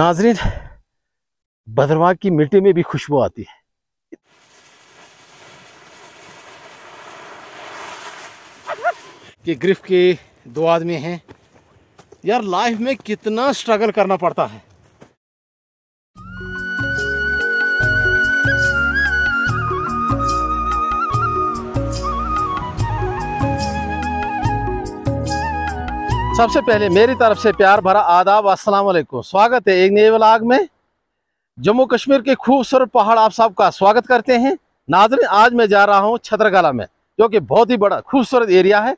नाजरीन भद्रवाह की मिट्टी में भी खुशबू आती है कि ग्रिफ के दो आदमी हैं यार लाइफ में कितना स्ट्रगल करना पड़ता है सबसे पहले मेरी तरफ से प्यार भरा आदाब असलकुम स्वागत है एक नए व्लाग में जम्मू कश्मीर के खूबसूरत पहाड़ आप सबका स्वागत करते हैं नाजरन आज मैं जा रहा हूँ छतरकला में जो कि बहुत ही बड़ा खूबसूरत एरिया है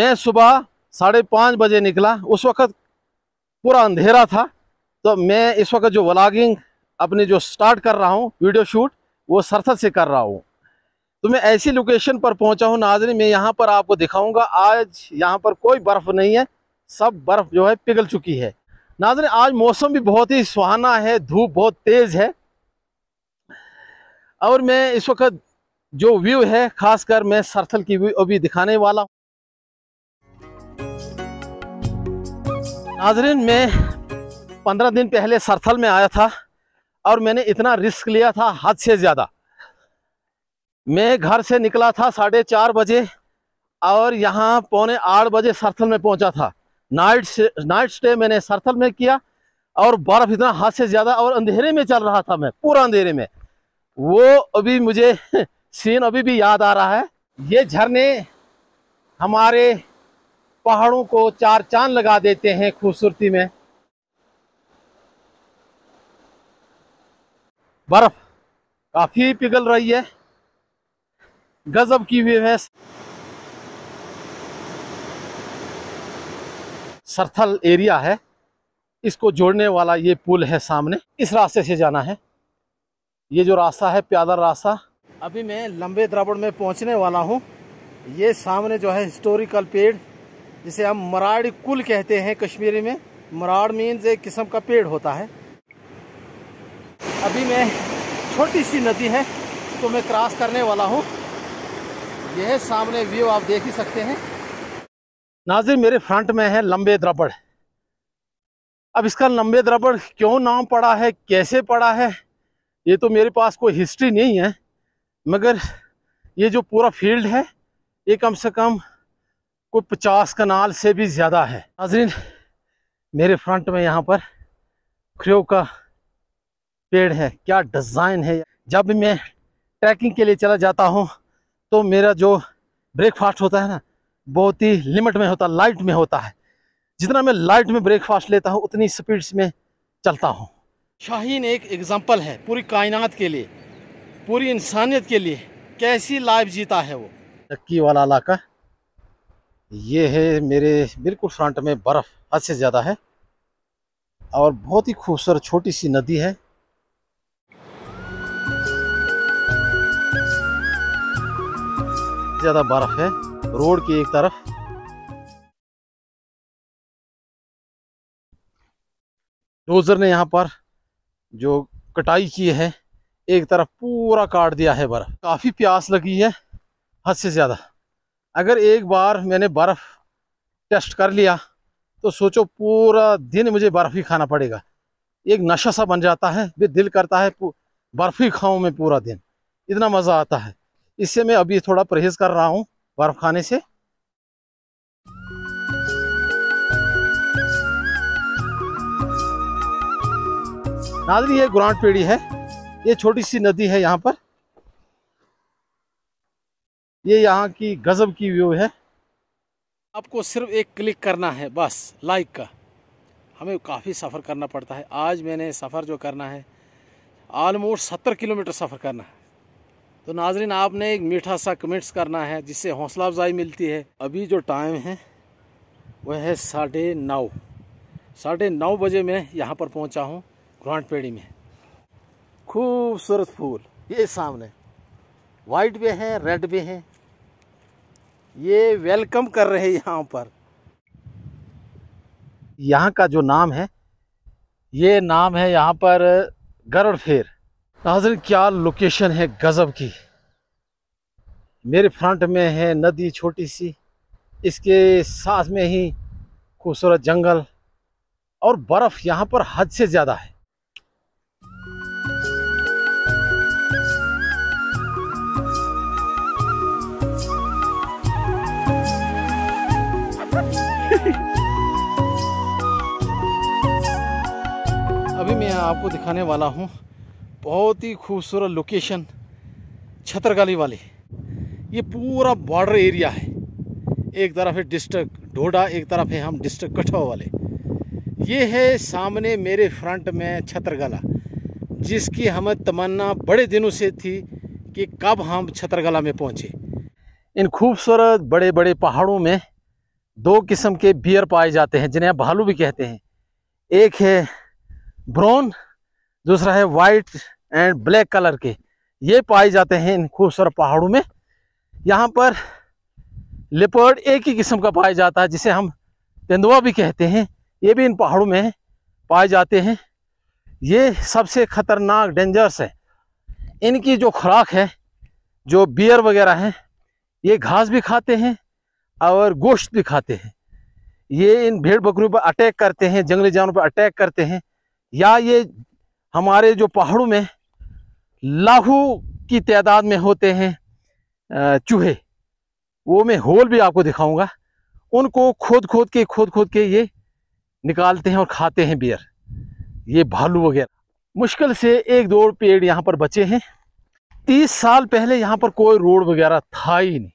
मैं सुबह साढ़े पाँच बजे निकला उस वक्त पूरा अंधेरा था तो मैं इस वक्त जो व्लागिंग अपनी जो स्टार्ट कर रहा हूँ वीडियो शूट वो सरसद से कर रहा हूँ तो मैं ऐसी लोकेशन पर पहुंचा हूं नाजरी मैं यहां पर आपको दिखाऊंगा आज यहां पर कोई बर्फ़ नहीं है सब बर्फ़ जो है पिघल चुकी है नाजरी आज मौसम भी बहुत ही सुहाना है धूप बहुत तेज़ है और मैं इस वक्त जो व्यू है खासकर मैं सरथल की व्यू अभी दिखाने वाला हूँ नाजरीन मैं पंद्रह दिन पहले सरथल में आया था और मैंने इतना रिस्क लिया था हद से ज़्यादा मैं घर से निकला था साढ़े चार बजे और यहाँ पौने आठ बजे सरथल में पहुँचा था नाइट नाइट स्टे मैंने सरथल में किया और बर्फ इतना हाथ से ज़्यादा और अंधेरे में चल रहा था मैं पूरा अंधेरे में वो अभी मुझे सीन अभी भी याद आ रहा है ये झरने हमारे पहाड़ों को चार चांद लगा देते हैं खूबसूरती में बर्फ काफ़ी पिघल रही है गजब की वेव है सरथल एरिया है इसको जोड़ने वाला ये पुल है सामने इस रास्ते से जाना है ये जो रास्ता है प्यादर रास्ता अभी मैं लंबे द्रावड़ में पहुंचने वाला हूं ये सामने जो है हिस्टोरिकल पेड़ जिसे हम मराड़ कुल कहते हैं कश्मीरी में मराड़ मीन्स एक किस्म का पेड़ होता है अभी मैं छोटी सी नदी है तो मैं क्रॉस करने वाला हूँ यह सामने व्यू आप देख ही सकते हैं नाजिर मेरे फ्रंट में है लंबे द्रबड़ अब इसका लंबे द्रबड़ क्यों नाम पड़ा है कैसे पड़ा है ये तो मेरे पास कोई हिस्ट्री नहीं है मगर ये जो पूरा फील्ड है ये कम से कम कोई पचास कनाल से भी ज़्यादा है नाजरीन मेरे फ्रंट में यहाँ पर ख्रियो का पेड़ है क्या डिज़ाइन है जब मैं ट्रैकिंग के लिए चला जाता हूँ तो मेरा जो ब्रेकफास्ट होता है ना बहुत ही लिमिट में होता लाइट में होता है जितना मैं लाइट में ब्रेकफास्ट लेता हूँ उतनी स्पीड में चलता हूँ शाहीन एक एग्ज़ाम्पल है पूरी कायनात के लिए पूरी इंसानियत के लिए कैसी लाइफ जीता है वो टक्की वाला इलाका ये है मेरे बिल्कुल फ्रंट में बर्फ़ हद से ज़्यादा है और बहुत ही खूबसूरत छोटी सी नदी है ज़्यादा बर्फ़ है रोड की एक तरफ डोज़र ने यहाँ पर जो कटाई की है एक तरफ पूरा काट दिया है बर्फ़ काफ़ी प्यास लगी है हद से ज़्यादा अगर एक बार मैंने बर्फ़ टेस्ट कर लिया तो सोचो पूरा दिन मुझे बर्फ़ ही खाना पड़ेगा एक नशा सा बन जाता है भी दिल करता है बर्फ़ ही खाऊं मैं पूरा दिन इतना मज़ा आता है इससे मैं अभी थोड़ा परहेज कर रहा हूँ बर्फ खाने से नादरी ये ग्रांट पेड़ी है ये छोटी सी नदी है यहाँ पर ये यहाँ की गजब की व्यू है आपको सिर्फ एक क्लिक करना है बस लाइक का हमें काफ़ी सफ़र करना पड़ता है आज मैंने सफ़र जो करना है आलमोस्ट सत्तर किलोमीटर सफ़र करना है तो नाजरीन आपने एक मीठा सा कमेंट्स करना है जिससे हौसला अफजाई मिलती है अभी जो टाइम है वह है साढ़े नौ साढ़े नौ बजे मैं यहाँ पर पहुँचा हूँ ग्रांड पेड़ी में खूबसूरत फूल ये सामने वाइट भी है रेड भी है ये वेलकम कर रहे हैं यहाँ पर यहाँ का जो नाम है ये नाम है यहाँ पर गरुड़ फेर नाजर क्या लोकेशन है गज़ब की मेरे फ्रंट में है नदी छोटी सी इसके साथ में ही खूबसूरत जंगल और बर्फ़ यहाँ पर हद से ज़्यादा है अभी मैं आपको दिखाने वाला हूँ बहुत ही खूबसूरत लोकेशन छतरगाली वाले ये पूरा बॉर्डर एरिया है एक तरफ है डिस्ट्रिक्ट डोडा एक तरफ है हम डिस्ट्रिक्ट कठो वाले ये है सामने मेरे फ्रंट में छतरगला जिसकी हमें तमन्ना बड़े दिनों से थी कि कब हम छतरगला में पहुँचे इन खूबसूरत बड़े बड़े पहाड़ों में दो किस्म के बियर पाए जाते हैं जिन्हें भालू भी कहते हैं एक है ब्राउन दूसरा है वाइट एंड ब्लैक कलर के ये पाए जाते हैं इन खूबसूरत पहाड़ों में यहाँ पर लेपर्ड एक ही किस्म का पाया जाता है जिसे हम तेंदुआ भी कहते हैं ये भी इन पहाड़ों में पाए जाते हैं ये सबसे ख़तरनाक डेंजरस है इनकी जो खुराक है जो बियर वगैरह है ये घास भी खाते हैं और गोश्त भी खाते हैं ये इन भेड़ बकरियों पर अटैक करते हैं जंगली जानवरों पर अटैक करते हैं या ये हमारे जो पहाड़ों में लाखों की तादाद में होते हैं चूहे वो मैं होल भी आपको दिखाऊंगा उनको खोद खोद के खोद खोद के ये निकालते हैं और खाते हैं बियर ये भालू वगैरह मुश्किल से एक दो पेड़ यहाँ पर बचे हैं तीस साल पहले यहाँ पर कोई रोड वगैरह था ही नहीं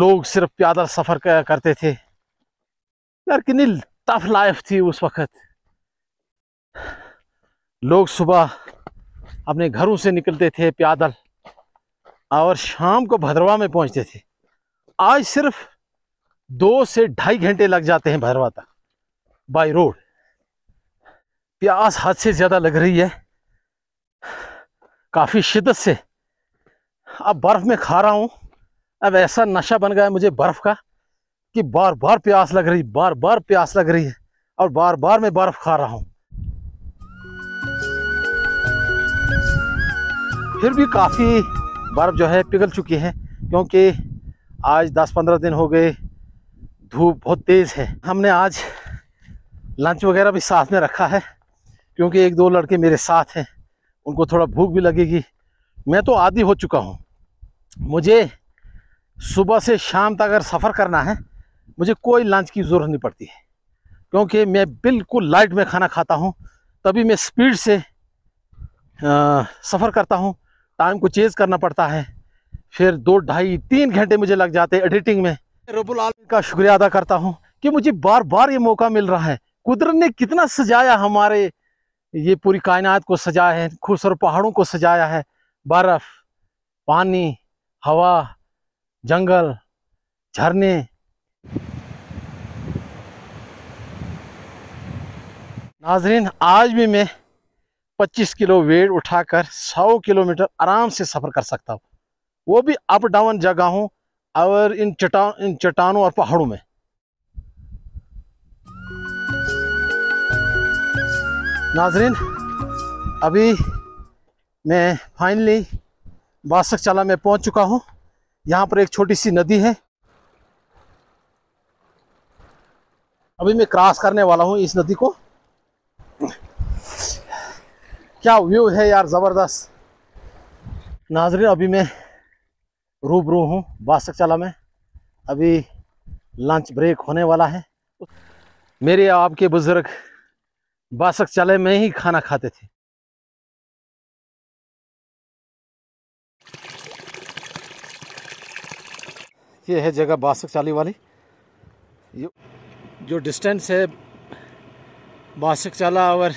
लोग सिर्फ प्यादल सफ़र करते थे यार कितनी टफ लाइफ थी उस वक़्त लोग सुबह अपने घरों से निकलते थे प्यादल और शाम को भद्रवा में पहुंचते थे आज सिर्फ दो से ढाई घंटे लग जाते हैं भद्रवा तक बाई रोड प्यास हद से ज़्यादा लग रही है काफ़ी शिदत से अब बर्फ़ में खा रहा हूँ अब ऐसा नशा बन गया है मुझे बर्फ़ का कि बार बार प्यास लग रही बार बार प्यास लग रही है और बार बार मैं बर्फ़ खा रहा हूँ फिर भी काफ़ी बर्फ़ जो है पिघल चुकी है क्योंकि आज 10-15 दिन हो गए धूप बहुत तेज़ है हमने आज लंच वगैरह भी साथ में रखा है क्योंकि एक दो लड़के मेरे साथ हैं उनको थोड़ा भूख भी लगेगी मैं तो आदि हो चुका हूँ मुझे सुबह से शाम तक अगर सफ़र करना है मुझे कोई लंच की ज़रूरत नहीं पड़ती है क्योंकि मैं बिल्कुल लाइट में खाना खाता हूँ तभी मैं स्पीड से सफ़र करता हूँ टाइम को चेज करना पड़ता है फिर दो ढाई तीन घंटे मुझे लग जाते हैं एडिटिंग में रबुल आलम का शुक्रिया अदा करता हूँ कि मुझे बार बार ये मौका मिल रहा है कुदरत ने कितना सजाया हमारे ये पूरी कायनात को सजाया है खूबसूरत पहाड़ों को सजाया है बर्फ़ पानी हवा जंगल झरने नाजरीन आज भी मैं 25 किलो वेट उठाकर 100 किलोमीटर आराम से सफ़र कर सकता हूँ वो भी अप डाउन जगहों और इन चटान इन चट्टानों और पहाड़ों में नाजरीन अभी मैं फाइनली बासक चला में पहुंच चुका हूं यहां पर एक छोटी सी नदी है अभी मैं क्रॉस करने वाला हूं इस नदी को क्या व्यू है यार ज़बरदस्त नाजरीन अभी मैं रूबरू हूँ बासक चला में अभी लंच ब्रेक होने वाला है मेरे आपके बुज़ुर्ग बासक चले में ही खाना खाते थे ये है जगह बासक चाली वाली जो डिस्टेंस है बासक चाला और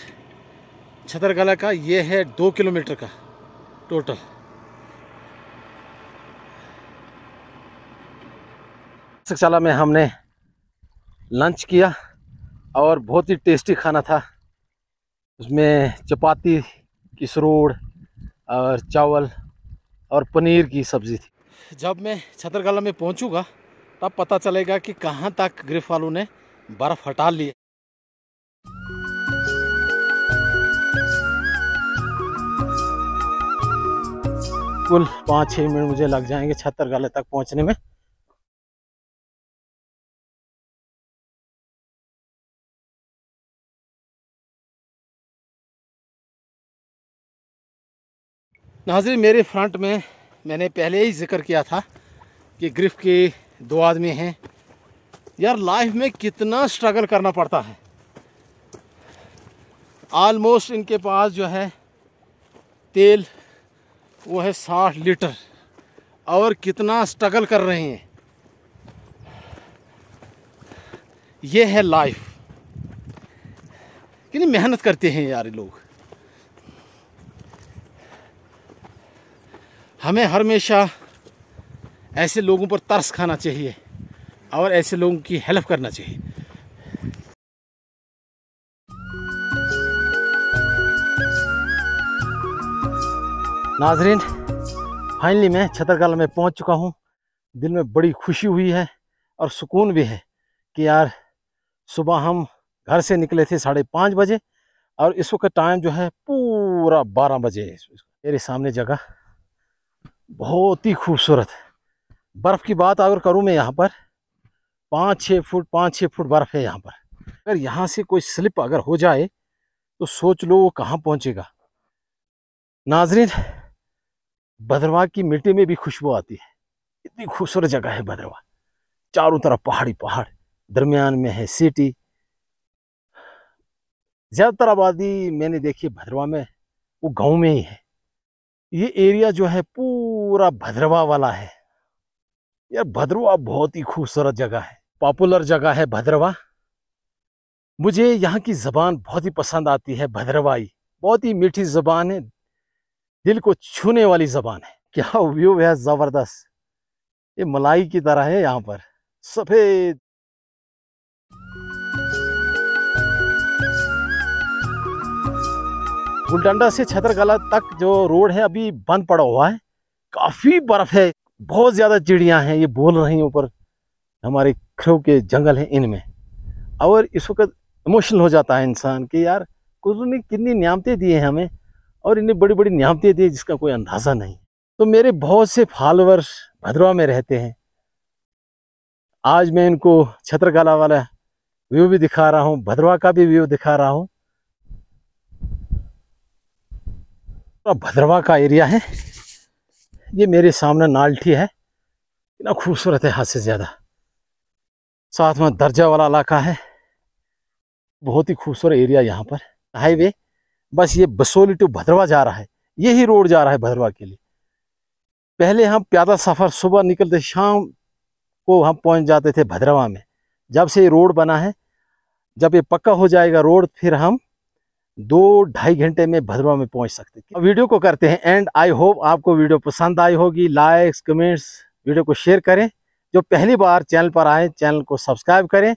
छतरकला का ये है दो किलोमीटर का टोटल शिक्षाला में हमने लंच किया और बहुत ही टेस्टी खाना था उसमें चपाती की किसरोड़ और चावल और पनीर की सब्ज़ी थी जब मैं छतरकला में पहुंचूंगा तब पता चलेगा कि कहां तक ग्रिफ वालों ने बर्फ़ हटा ली कुल पाँच छः मिनट मुझे लग जाएंगे छत्तरगाले तक पहुंचने में नाजिर मेरे फ्रंट में मैंने पहले ही जिक्र किया था कि ग्रिफ के दो आदमी हैं यार लाइफ में कितना स्ट्रगल करना पड़ता है आलमोस्ट इनके पास जो है तेल वो है साठ लीटर और कितना स्ट्रगल कर रहे हैं ये है लाइफ कितनी मेहनत करते हैं यार लोग हमें हर हमेशा ऐसे लोगों पर तरस खाना चाहिए और ऐसे लोगों की हेल्प करना चाहिए नाजरीन फाइनली मैं छतरकाल में पहुंच चुका हूं दिल में बड़ी खुशी हुई है और सुकून भी है कि यार सुबह हम घर से निकले थे साढ़े पाँच बजे और इस वक्त टाइम जो है पूरा बारह बजे मेरे सामने जगह बहुत ही खूबसूरत बर्फ़ की बात अगर करूँ मैं यहाँ पर पाँच छः फुट पाँच छः फुट बर्फ़ है यहाँ पर अगर यहाँ से कोई स्लिप अगर हो जाए तो सोच लो वो कहाँ पहुँचेगा नाजरीन भद्रवा की मिट्टी में भी खुशबू आती है इतनी खूबसूरत जगह है भद्रवा चारों तरफ पहाड़ी पहाड़ दरमियान में है सिटी ज़्यादातर आबादी मैंने देखी भद्रवा में वो गांव में ही है ये एरिया जो है पूरा भद्रवा वाला है यार भद्रवा बहुत ही खूबसूरत जगह है पॉपुलर जगह है भद्रवा मुझे यहाँ की ज़बान बहुत ही पसंद आती है भद्रवाई बहुत ही मीठी ज़बान है दिल को छूने वाली ज़बान है क्या व्यू है ज़बरदस्त ये मलाई की तरह है यहाँ पर सफ़ेद गुलडंडा से छतरकला तक जो रोड है अभी बंद पड़ा हुआ है काफ़ी बर्फ़ है बहुत ज़्यादा चिड़िया हैं ये बोल रही हैं ऊपर हमारे खरव के जंगल हैं इनमें और इस वक्त इमोशनल हो जाता है इंसान कि यार कुदरत ने कितनी नियामतें दी हैं हमें और इन्हें बड़ी बड़ी नियामतें दी जिसका कोई अंदाज़ा नहीं तो मेरे बहुत से फॉलोअर्स भद्रवा में रहते हैं आज मैं इनको छत्रकला वाला व्यू भी दिखा रहा हूँ भद्रवा का भी व्यू दिखा रहा हूँ तो भद्रवा का एरिया है ये मेरे सामने नालठी है इतना खूबसूरत है हद से ज़्यादा साथ में दर्जा वाला इलाका है बहुत ही खूबसूरत एरिया यहाँ पर हाईवे बस ये बसोली टू भद्रवा जा रहा है यही रोड जा रहा है भद्रवा के लिए पहले हम प्यादा सफ़र सुबह निकलते शाम को हम पहुंच जाते थे भद्रवा में जब से ये रोड बना है जब ये पक्का हो जाएगा रोड फिर हम दो ढाई घंटे में भद्रवा में पहुंच सकते हैं वीडियो को करते हैं एंड आई होप आपको वीडियो पसंद आई होगी लाइक्स कमेंट्स वीडियो को शेयर करें जो पहली बार चैनल पर आए चैनल को सब्सक्राइब करें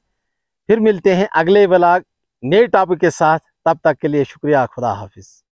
फिर मिलते हैं अगले ब्लॉग नए टॉपिक के साथ तब तक के लिए शुक्रिया खुदा हाफिज़